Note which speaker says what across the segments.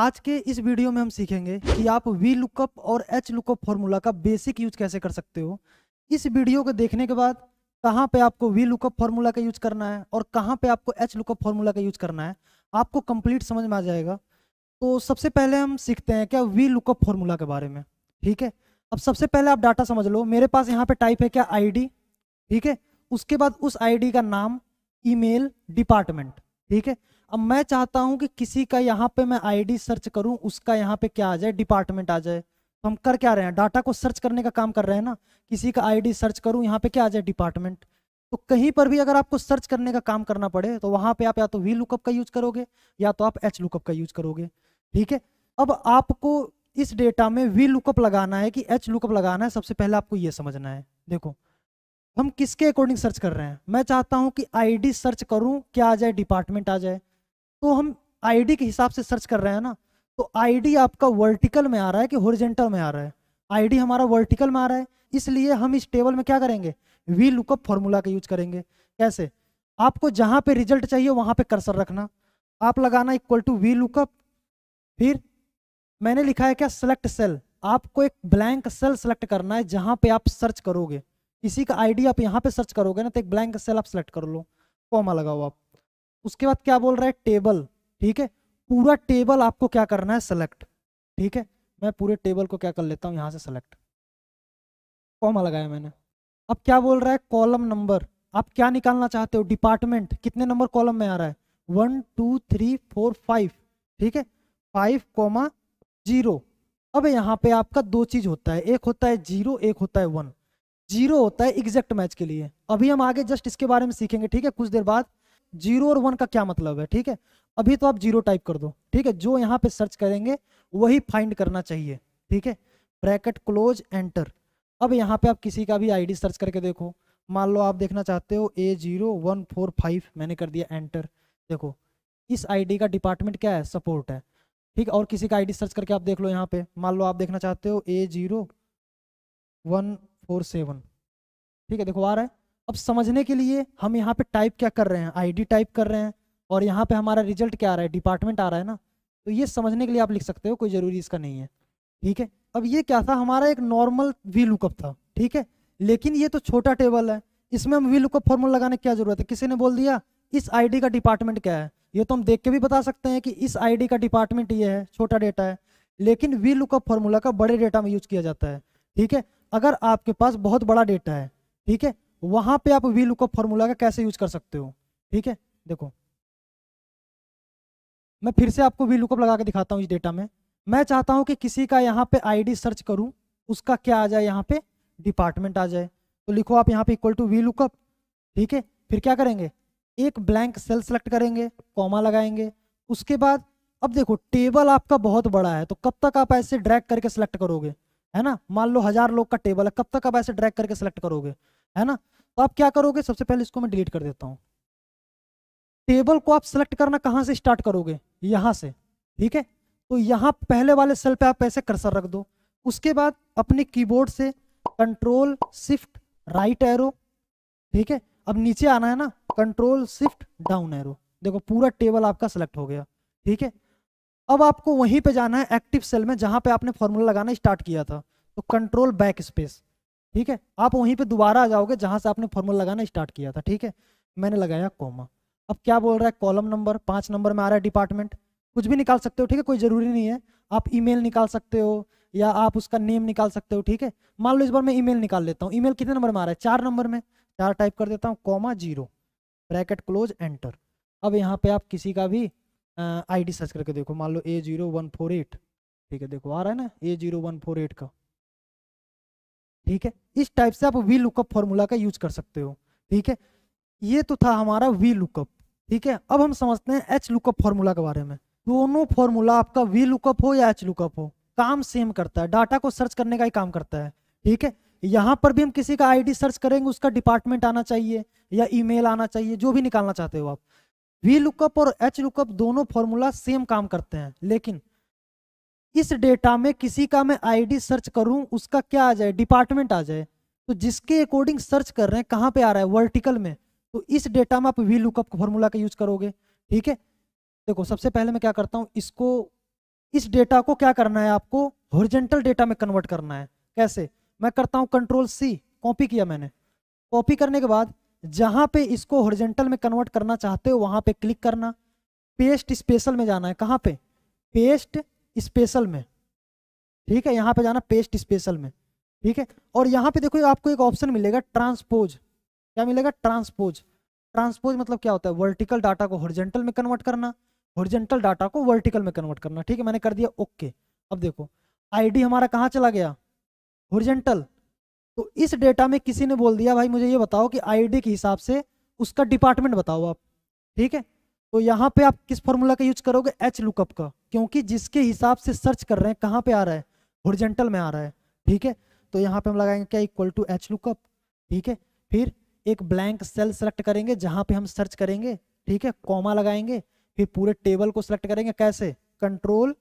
Speaker 1: आज के इस वीडियो में हम सीखेंगे कि आप वी लुकअप और एच लुकअप फॉर्मूला का बेसिक यूज कैसे कर सकते हो इस वीडियो को देखने के बाद कहाँ पे आपको वी लुकअप फॉर्मूला का यूज करना है और कहाँ पे आपको एच लुकअप फॉर्मूला का यूज करना है आपको कंप्लीट समझ में आ जाएगा तो सबसे पहले हम सीखते हैं क्या वी लुकअप फॉर्मूला के बारे में ठीक है अब सबसे पहले आप डाटा समझ लो मेरे पास यहाँ पे टाइप है क्या आईडी ठीक है उसके बाद उस आईडी का नाम ईमेल डिपार्टमेंट ठीक है अब मैं चाहता हूं कि किसी का यहाँ पे मैं आईडी सर्च करूं उसका यहाँ पे क्या आ जाए डिपार्टमेंट आ जाए तो हम कर क्या रहे हैं डाटा को सर्च करने का काम कर रहे हैं ना किसी का आईडी सर्च करूं यहाँ पे क्या आ जाए डिपार्टमेंट तो कहीं पर भी अगर आपको सर्च करने का काम करना पड़े तो वहां पे आप या तो वी लुकअप का यूज करोगे या तो आप एच लुकअप का यूज करोगे ठीक है अब आपको इस डेटा में वी लुकअप लगाना है कि एच लुकअप लगाना है सबसे पहले आपको ये समझना है देखो हम किसके अकॉर्डिंग सर्च कर रहे हैं मैं चाहता हूं कि आईडी सर्च करूं क्या आ जाए डिपार्टमेंट आ जाए तो हम आईडी के हिसाब से सर्च कर रहे हैं ना तो आईडी आपका वर्टिकल में आ रहा है कि होरिजेंटल में आ रहा है आईडी हमारा वर्टिकल में आ रहा है इसलिए हम इस टेबल में क्या करेंगे वी लुकअप फॉर्मूला का यूज करेंगे कैसे आपको जहां पर रिजल्ट चाहिए वहां पर कर्सर रखना आप लगाना इक्वल टू वी लुकअप फिर मैंने लिखा है क्या सेलेक्ट सेल आपको एक ब्लैंक सेल सेलेक्ट करना है जहां पे आप सर्च करोगे किसी का आईडी आप यहाँ पे सर्च करोगे ना तो एक ब्लैंक सेल आप सेलेक्ट कर लो कॉमा लगाओ आप उसके बाद क्या बोल रहा है टेबल ठीक है पूरा टेबल आपको क्या करना है सेलेक्ट ठीक है मैं पूरे टेबल को क्या कर लेता हूँ यहाँ से सेलेक्ट कॉमा लगाया मैंने अब क्या बोल रहा है कॉलम नंबर आप क्या निकालना चाहते हो डिपार्टमेंट कितने नंबर कॉलम में आ रहा है one two three four five ठीक है फाइव कॉमा जीरो अब यहाँ पे आपका दो चीज होता है एक होता है जीरो एक होता है वन जीरो होता है एग्जैक्ट मैच के लिए अभी हम आगे जस्ट इसके बारे में सीखेंगे ठीक है कुछ देर बाद जीरो और वन का क्या मतलब है ठीक है अभी तो आप जीरो टाइप कर दो ठीक है जो यहाँ पे सर्च करेंगे वही फाइंड करना चाहिए ठीक है ब्रैकेट क्लोज एंटर अब यहाँ पे आप किसी का भी आईडी सर्च करके देखो मान लो आप देखना चाहते हो A zero one four five मैंने कर दिया एंटर देखो इस आईडी का डिपार्टमेंट क्या है सपोर्ट है ठीक और किसी का आईडी सर्च करके आप देख लो यहाँ पे मान लो आप देखना चाहते हो A zero one four seven ठीक है देखो आ रहा है अब समझने के लिए हम यहाँ पे टाइप क्या कर रहे हैं आईडी टाइप कर रहे हैं और यहाँ पे हमारा रिजल्ट क्या आ रहा है डिपार्टमेंट आ रहा है ना तो ये समझने के लिए आप लिख सकते हो कोई ज़रूरी इसका नहीं है ठीक है अब ये क्या था हमारा एक नॉर्मल वी लुकअप था ठीक है लेकिन ये तो छोटा टेबल है इसमें हम वी लुकअप फॉर्मूला लगाने की क्या जरूरत है किसी ने बोल दिया इस आई का डिपार्टमेंट क्या है ये तो हम देख के भी बता सकते हैं कि इस आई का डिपार्टमेंट ये है छोटा डेटा है लेकिन वी लुकअप फॉर्मूला का बड़े डेटा में यूज किया जाता है ठीक है अगर आपके पास बहुत बड़ा डेटा है ठीक है वहां पे आप वी लुकअप फॉर्मूला का कैसे यूज कर सकते हो ठीक है देखो मैं फिर से आपको वी लुकअप लगा के दिखाता हूँ इस डेटा में मैं चाहता हूँ कि किसी का यहाँ पे आईडी सर्च करूँ उसका क्या आ जाए यहाँ पे डिपार्टमेंट आ जाए तो लिखो आप यहाँ पे इक्वल टू वी लुकअप ठीक है फिर क्या करेंगे एक ब्लैंक सेल सेलेक्ट करेंगे कॉमा लगाएंगे उसके बाद अब देखो टेबल आपका बहुत बड़ा है तो कब तक आप ऐसे ड्रैग करके सेलेक्ट करोगे है ना मान लो हजार लोग का टेबल है कब तक आप ऐसे ड्रैग करके सेलेक्ट करोगे है ना तो आप क्या करोगे सबसे पहले इसको मैं डिलीट कर देता हूँ टेबल को आप सेलेक्ट करना कहाँ से स्टार्ट करोगे यहाँ से ठीक है तो यहाँ पहले वाले सेल पे आप ऐसे कर्सर रख दो उसके बाद अपने कीबोर्ड से कंट्रोल शिफ्ट राइट एरो ठीक है अब नीचे आना है ना कंट्रोल शिफ्ट डाउन एरो देखो पूरा टेबल आपका सेलेक्ट हो गया ठीक है अब आपको वहीं पे जाना है एक्टिव सेल में जहां पे आपने फॉर्मूला लगाना स्टार्ट किया था तो कंट्रोल बैक स्पेस ठीक है आप वहीं पे दोबारा आ जाओगे जहां से आपने फॉर्मूला लगाना स्टार्ट किया था ठीक है मैंने लगाया कोमा अब क्या बोल रहा है कॉलम नंबर पाँच नंबर में आ रहा है डिपार्टमेंट कुछ भी निकाल सकते हो ठीक है कोई ज़रूरी नहीं है आप ई निकाल सकते हो या आप उसका नेम निकाल सकते हो ठीक है मान लो इस बार मैं ई निकाल लेता हूँ ई कितने नंबर में आ रहा है चार नंबर में चार टाइप कर देता हूँ comma zero bracket close enter अब यहाँ पे आप किसी का भी आईडी सर्च करके देखो मान लो A zero one four eight ठीक है देखो आ रहा है ना A zero one four eight का ठीक है इस टाइप से आप वी लुकअप फॉर्मूला का यूज कर सकते हो ठीक है ये तो था हमारा वी लुकअप ठीक है अब हम समझते हैं एच लुकअप फॉर्मूला के बारे में दोनों फॉर्मूला आपका वी लुकअप हो या एच लुकअप हो काम सेम करता है डाटा को सर्च करने का ही काम करता है ठीक है यहाँ पर भी हम किसी का आईडी सर्च करेंगे उसका डिपार्टमेंट आना चाहिए या ईमेल आना चाहिए जो भी निकालना चाहते हो आप वी लुकअप और एच लुकअप दोनों फॉर्मूला सेम काम करते हैं लेकिन इस डेटा में किसी का मैं आईडी सर्च करूं उसका क्या आ जाए डिपार्टमेंट आ जाए तो जिसके अकॉर्डिंग सर्च कर रहे हैं कहाँ पे आ रहा है वर्टिकल में तो इस डेटा में आप वी लुकअप फॉर्मूला का यूज करोगे ठीक है देखो सबसे पहले मैं क्या करता हूँ इसको इस डेटा को क्या करना है आपको हॉरिजेंटल डेटा में कन्वर्ट करना है कैसे मैं करता हूँ कंट्रोल सी कॉपी किया मैंने कॉपी करने के बाद जहां पे इसको हॉरिजेंटल में कन्वर्ट करना चाहते हो वहां पे क्लिक करना पेस्ट स्पेशल में जाना है कहाँ पे पेस्ट स्पेशल में ठीक है यहाँ पे जाना पेस्ट स्पेशल में ठीक है और यहाँ पे देखो आपको एक ऑप्शन मिलेगा ट्रांसपोज क्या मिलेगा ट्रांसपोज ट्रांसपोज मतलब क्या होता है वर्टिकल डाटा को हॉरिजेंटल में कन्वर्ट करना हॉरिजेंटल डाटा को वर्टिकल में कन्वर्ट करना ठीक है मैंने कर दिया ओके अब देखो आईडी हमारा कहाँ चला गया हॉरिजेंटल तो इस डेटा में किसी ने बोल दिया भाई मुझे ये बताओ कि आईडी के हिसाब से उसका डिपार्टमेंट बताओ आप ठीक है तो यहाँ पे आप किस फॉर्मूला का यूज करोगे एच लुकअप का क्योंकि जिसके हिसाब से सर्च कर रहे हैं कहाँ पे आ रहा है हॉरिजेंटल में आ रहा है ठीक है तो यहाँ पे हम लगाएंगे क्या इक्वल टू एच लुकअप ठीक है फिर एक ब्लैंक सेल सेलेक्ट करेंगे जहाँ पे हम सर्च करेंगे ठीक है कॉमा लगाएंगे फिर पूरे टेबल को सिलेक्ट करेंगे कैसे कंट्रोल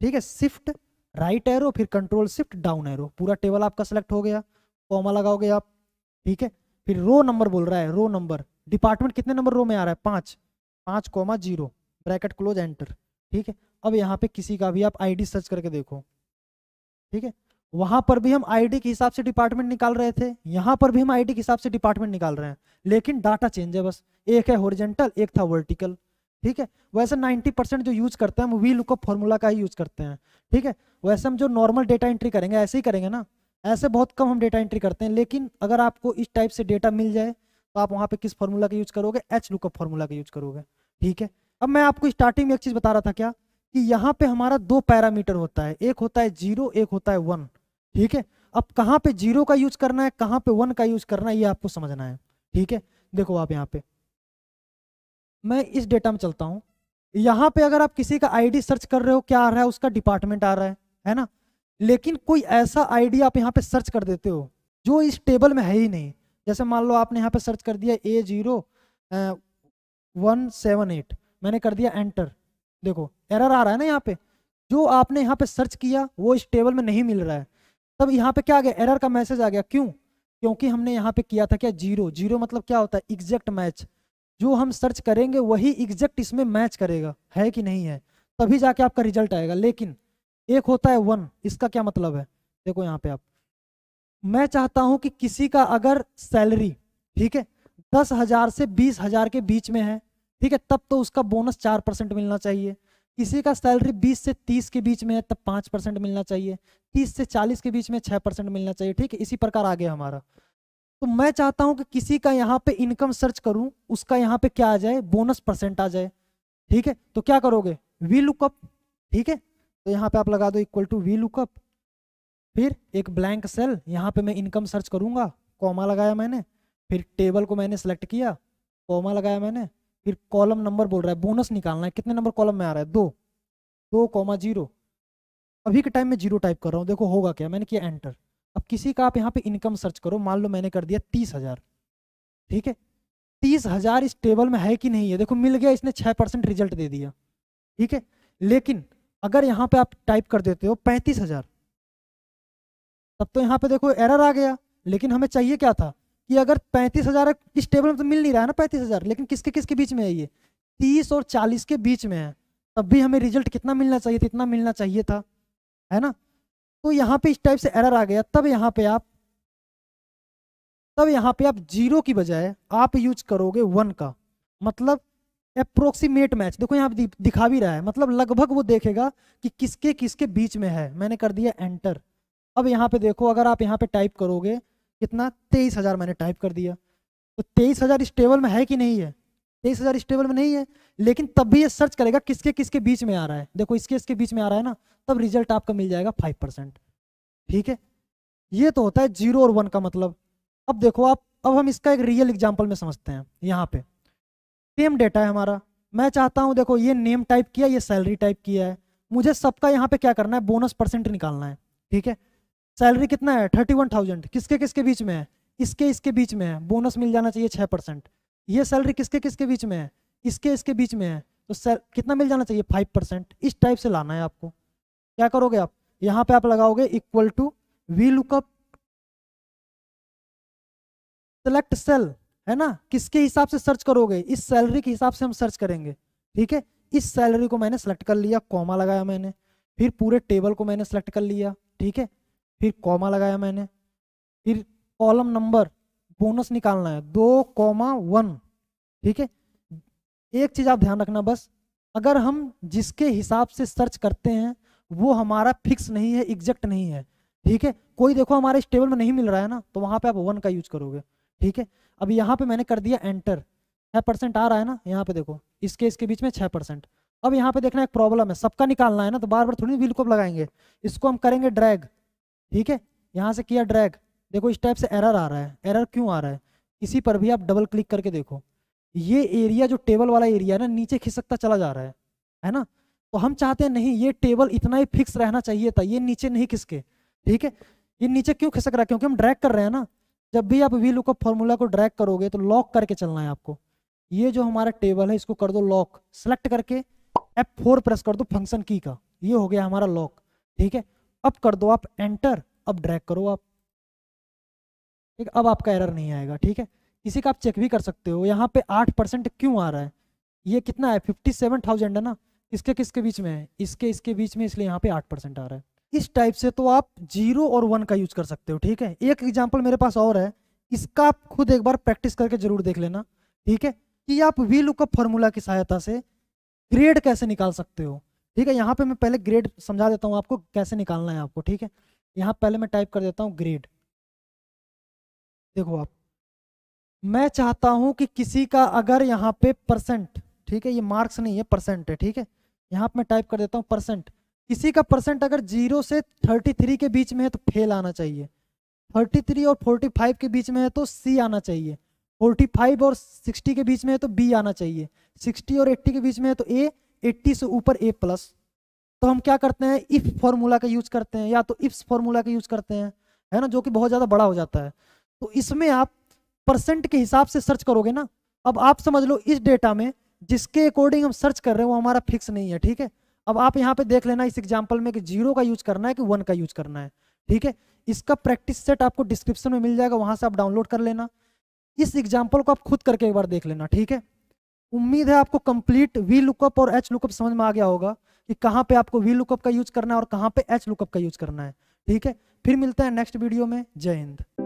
Speaker 1: ठीक है शिफ्ट राइट एरो फिर कंट्रोल शिफ्ट डाउन एरो पूरा टेबल आपका सेलेक्ट हो गया कॉमा लगाओगे आप ठीक है फिर रो नंबर बोल रहा है रो नंबर डिपार्टमेंट कितने नंबर रो में आ रहा है पाँच पाँच comma zero bracket close enter ठीक है अब यहाँ पे किसी का भी आप आईडी सर्च करके देखो ठीक है वहां पर भी हम आईडी के हिसाब से डिपार्टमेंट निकाल रहे थे यहाँ पर भी हम आईडी के हिसाब से डिपार्टमेंट निकाल रहे हैं लेकिन डाटा चेंज है बस एक है ओरिजेंटल एक था वर्टिकल ठीक है वैसे 90 परसेंट जो यूज करते हैं हम वी लुकअप फॉर्मूला का ही यूज करते हैं ठीक है वैसे हम जो नॉर्मल डेटा एंट्री करेंगे ऐसे ही करेंगे ना ऐसे बहुत कम हम डेटा एंट्री करते हैं लेकिन अगर आपको इस टाइप से डेटा मिल जाए तो आप वहाँ पे किस फॉर्मूला का यूज करोगे एच लुकअप फॉर्मूला का यूज करोगे ठीक है अब मैं आपको स्टार्टिंग में एक चीज़ बता रहा था क्या कि यहाँ पे हमारा दो पैरामीटर होता है एक होता है जीरो एक होता है वन ठीक है अब कहाँ पे जीरो का यूज करना है कहाँ पे वन का यूज करना है ये आपको समझना है ठीक है देखो आप यहाँ पे मैं इस डेटा में चलता हूँ यहाँ पे अगर आप किसी का आईडी सर्च कर रहे हो क्या आ रहा है उसका डिपार्टमेंट आ रहा है है ना लेकिन कोई ऐसा आईडी आप यहाँ पे सर्च कर देते हो जो इस टेबल में है ही नहीं जैसे मान लो आपने यहाँ पे सर्च कर दिया A zero one seven eight मैंने कर दिया एंटर देखो एरर आ रहा है ना यहाँ पे जो आपने यहाँ पे सर्च किया वो इस टेबल में नहीं मिल रहा है तब यहाँ पे क्या आ गया एरर का मैसेज आ गया क्यों क्योंकि हमने यहाँ पे किया था क्या जीरो जीरो मतलब क्या होता है एग्जैक्ट मैच जो हम सर्च करेंगे वही एग्जैक्ट इसमें मैच करेगा है कि नहीं है तभी जाके आपका रिजल्ट आएगा लेकिन एक होता है वन इसका क्या मतलब है देखो यहाँ पे आप मैं चाहता हूँ कि किसी का अगर सैलरी ठीक है दस हजार से बीस हजार के बीच में है ठीक है तब तो उसका बोनस चार परसेंट मिलना चाहिए किसी का सैलरी बीस से तीस के बीच में है तब पाँच परसेंट मिलना चाहिए तीस से चालीस के बीच में छः परसेंट मिलना चाहिए ठीक है इसी प्रकार आगे हमारा तो मैं चाहता हूं कि किसी का यहाँ पे इनकम सर्च करूं उसका यहाँ पे क्या आ जाए बोनस परसेंट आ जाए ठीक है तो क्या करोगे वी लुकअप ठीक है तो यहाँ पे आप लगा दो इक्वल टू वी लुकअप फिर एक ब्लैंक सेल यहाँ पे मैं इनकम सर्च करूंगा कॉमा लगाया मैंने फिर टेबल को मैंने सेलेक्ट किया कॉमा लगाया मैंने फिर कॉलम नंबर बोल रहा है बोनस निकालना है कितने नंबर कॉलम में आ रहा है दो दो कॉमा जीरो अभी के टाइम में जीरो टाइप कर रहा हूँ देखो होगा क्या मैंने किया एंटर अब किसी का आप यहाँ पे इनकम सर्च करो मान लो मैंने कर दिया तीस हजार ठीक है तीस हजार इस टेबल में है कि नहीं है देखो मिल गया इसने छः परसेंट रिजल्ट दे दिया ठीक है लेकिन अगर यहाँ पे आप टाइप कर देते हो पैंतीस हजार तब तो यहाँ पे देखो एरर आ गया लेकिन हमें चाहिए क्या था कि अगर पैंतीस हजार इस टेबल में तो मिल नहीं रहा है ना पैंतीस हजार लेकिन किसके किसके बीच में है ये तीस और चालीस के बीच में है तब भी हमें रिजल्ट कितना मिलना चाहिए था इतना मिलना चाहिए था है ना तो यहाँ पे इस टाइप से एरर आ गया तब यहाँ पे आप तब यहाँ पे आप जीरो की बजाय आप यूज करोगे वन का मतलब अप्रोक्सीमेट मैच देखो यहाँ दि, दिखा भी रहा है मतलब लगभग वो देखेगा कि किसके किसके बीच में है मैंने कर दिया एंटर अब यहाँ पे देखो अगर आप यहाँ पे टाइप करोगे कितना तेईस हज़ार मैंने टाइप कर दिया तो तेईस हज़ार इस टेबल में है कि नहीं है तेईस हजार इस टेबल में नहीं है लेकिन तब भी ये सर्च करेगा किसके किसके बीच में आ रहा है देखो इसके इसके बीच में आ रहा है ना तब रिजल्ट आपका मिल जाएगा फाइव परसेंट ठीक है ये तो होता है जीरो और वन का मतलब अब देखो आप अब हम इसका एक रियल एग्जाम्पल में समझते हैं यहाँ पे सेम डेटा है हमारा मैं चाहता हूँ देखो ये नेम टाइप किया ये सैलरी टाइप किया है मुझे सबका यहाँ पे क्या करना है बोनस परसेंट निकालना है ठीक है सैलरी कितना है थर्टी वन थाउजेंड किसके किसके बीच में है इसके इसके बीच में है बोनस मिल जाना चाहिए छः परसेंट ये सैलरी किसके किसके बीच में है इसके इसके बीच में है तो सर कितना मिल जाना चाहिए फाइव परसेंट इस टाइप से लाना है आपको क्या करोगे आप यहाँ पे आप लगाओगे equal to V lookup select cell है ना किसके हिसाब से सर्च करोगे इस सैलरी के हिसाब से हम सर्च करेंगे ठीक है इस सैलरी को मैंने सेलेक्ट कर लिया कॉमा लगाया मैंने फिर पूरे टेबल को मैंने सेलेक्ट कर लिया ठीक है फिर कॉमा लगाया मैंने फिर कॉलम नंबर बोनस निकालना है दो कॉमा वन ठीक है एक चीज आप ध्यान रखना बस अगर हम जिसके हिसाब से सर्च करते हैं वो हमारा फिक्स नहीं है एग्जैक्ट नहीं है ठीक है कोई देखो हमारे इस टेबल में नहीं मिल रहा है ना तो वहां पे आप वन का यूज करोगे ठीक है अब यहाँ पे मैंने कर दिया एंटर छः परसेंट आ रहा है ना यहाँ पे देखो इसके इसके बीच में छः परसेंट अब यहाँ पे देखना एक प्रॉब्लम है सबका निकालना है ना तो बार बार थोड़ी व्हील लगाएंगे इसको हम करेंगे ड्रैग ठीक है यहाँ से किया ड्रैग देखो इस टाइप से एरर आ रहा है एरर क्यों आ रहा है इसी पर भी आप डबल क्लिक करके देखो ये एरिया जो टेबल वाला एरिया है ना नीचे खिसकता चला जा रहा है है ना तो हम चाहते हैं नहीं ये टेबल इतना ही फिक्स रहना चाहिए था ये नीचे नहीं खिसके ठीक है ये नीचे क्यों खिसक रहा है क्योंकि हम ड्रैग कर रहे हैं ना जब भी आप वी लुकअप फॉर्मूला को ड्रैग करोगे तो लॉक करके चलना है आपको ये जो हमारा टेबल है इसको कर दो लॉक सेलेक्ट करके एप फोर प्रेस कर दो फंक्शन की का ये हो गया हमारा लॉक ठीक है अब कर दो आप एंटर अब ड्रैग करो आप ठीक अब आपका एरर नहीं आएगा ठीक है इसी का आप चेक भी कर सकते हो यहाँ पे आठ परसेंट क्यों आ रहा है ये कितना है फिफ्टी सेवन थाउजेंड है ना इसके किसके बीच में है इसके इसके बीच में इसलिए यहाँ पे आठ परसेंट आ रहा है इस टाइप से तो आप जीरो और वन का यूज कर सकते हो ठीक है एक एग्जाम्पल मेरे पास और है इसका आप खुद एक बार प्रैक्टिस करके जरूर देख लेना ठीक है कि आप वी लुकअप फॉर्मूला की सहायता से ग्रेड कैसे निकाल सकते हो ठीक है यहाँ पे मैं पहले ग्रेड समझा देता हूँ आपको कैसे निकालना है आपको ठीक है यहाँ पहले मैं टाइप कर देता हूँ ग्रेड देखो आप मैं चाहता हूं कि किसी का अगर यहाँ पे परसेंट ठीक है ये मार्क्स नहीं है परसेंट है ठीक है यहाँ पे मैं टाइप कर देता हूँ परसेंट किसी का परसेंट अगर जीरो से थर्टी थ्री के बीच में है तो फेल आना चाहिए थर्टी थ्री और फोर्टी फाइव के बीच में है तो सी आना चाहिए फोर्टी फाइव और सिक्सटी के बीच में है तो बी आना चाहिए सिक्सटी और एट्टी के बीच में है तो ए एट्टी से ऊपर ए प्लस तो हम क्या करते हैं इफ फॉर्मूला का यूज करते हैं या तो इफ्स फॉर्मूला का यूज करते हैं है ना जो कि बहुत ज़्यादा बड़ा हो जाता है तो इसमें आप परसेंट के हिसाब से सर्च करोगे ना अब आप समझ लो इस डेटा में जिसके अकॉर्डिंग हम सर्च कर रहे हैं वो हमारा फिक्स नहीं है ठीक है अब आप यहाँ पे देख लेना इस एग्जाम्पल में कि जीरो का यूज करना है कि वन का यूज करना है ठीक है इसका प्रैक्टिस सेट आपको डिस्क्रिप्शन में मिल जाएगा वहां से आप डाउनलोड कर लेना इस एग्जाम्पल को आप खुद करके एक बार देख लेना ठीक है उम्मीद है आपको कंप्लीट वी लुकअप और एच लुकअप समझ में आ गया होगा कि कहाँ पे आपको वी लुकअप का यूज करना है और कहाँ पे एच लुकअप का यूज करना है ठीक है फिर मिलता है नेक्स्ट वीडियो में जय हिंद